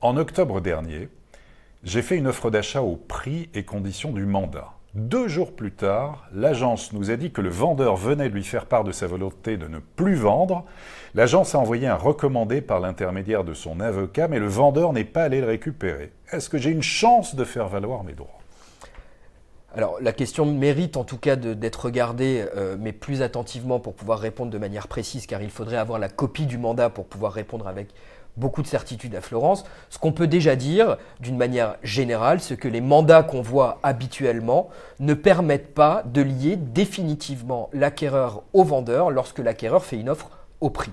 En octobre dernier, j'ai fait une offre d'achat au prix et conditions du mandat. Deux jours plus tard, l'agence nous a dit que le vendeur venait de lui faire part de sa volonté de ne plus vendre. L'agence a envoyé un recommandé par l'intermédiaire de son avocat, mais le vendeur n'est pas allé le récupérer. Est-ce que j'ai une chance de faire valoir mes droits alors la question mérite en tout cas d'être regardée, euh, mais plus attentivement pour pouvoir répondre de manière précise, car il faudrait avoir la copie du mandat pour pouvoir répondre avec beaucoup de certitudes à Florence. Ce qu'on peut déjà dire, d'une manière générale, c'est que les mandats qu'on voit habituellement ne permettent pas de lier définitivement l'acquéreur au vendeur lorsque l'acquéreur fait une offre au prix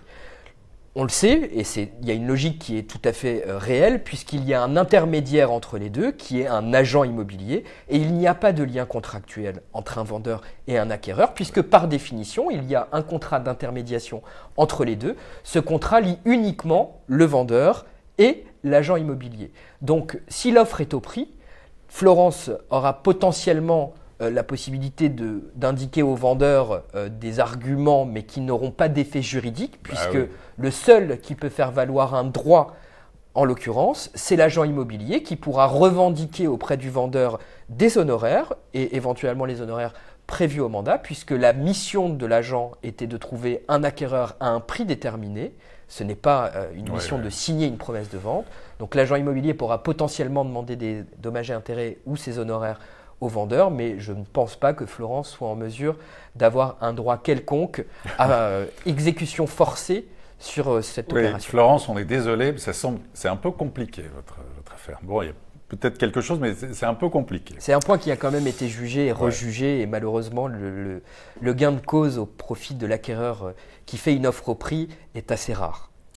on le sait, et il y a une logique qui est tout à fait euh, réelle, puisqu'il y a un intermédiaire entre les deux, qui est un agent immobilier, et il n'y a pas de lien contractuel entre un vendeur et un acquéreur, puisque par définition, il y a un contrat d'intermédiation entre les deux. Ce contrat lie uniquement le vendeur et l'agent immobilier. Donc, si l'offre est au prix, Florence aura potentiellement euh, la possibilité d'indiquer aux vendeurs euh, des arguments mais qui n'auront pas d'effet juridique, bah puisque le seul qui peut faire valoir un droit, en l'occurrence, c'est l'agent immobilier qui pourra revendiquer auprès du vendeur des honoraires et éventuellement les honoraires prévus au mandat, puisque la mission de l'agent était de trouver un acquéreur à un prix déterminé. Ce n'est pas euh, une mission de signer une promesse de vente. Donc l'agent immobilier pourra potentiellement demander des dommages et intérêts ou ses honoraires aux vendeurs, mais je ne pense pas que Florence soit en mesure d'avoir un droit quelconque à euh, exécution forcée sur euh, cette oui, opération. Florence, on est désolé, ça semble, c'est un peu compliqué votre, affaire. Bon, il y a peut-être quelque chose, mais c'est un peu compliqué. C'est un point qui a quand même été jugé et rejugé, et malheureusement, le, gain de cause au profit de l'acquéreur euh, qui fait une offre au prix est assez rare.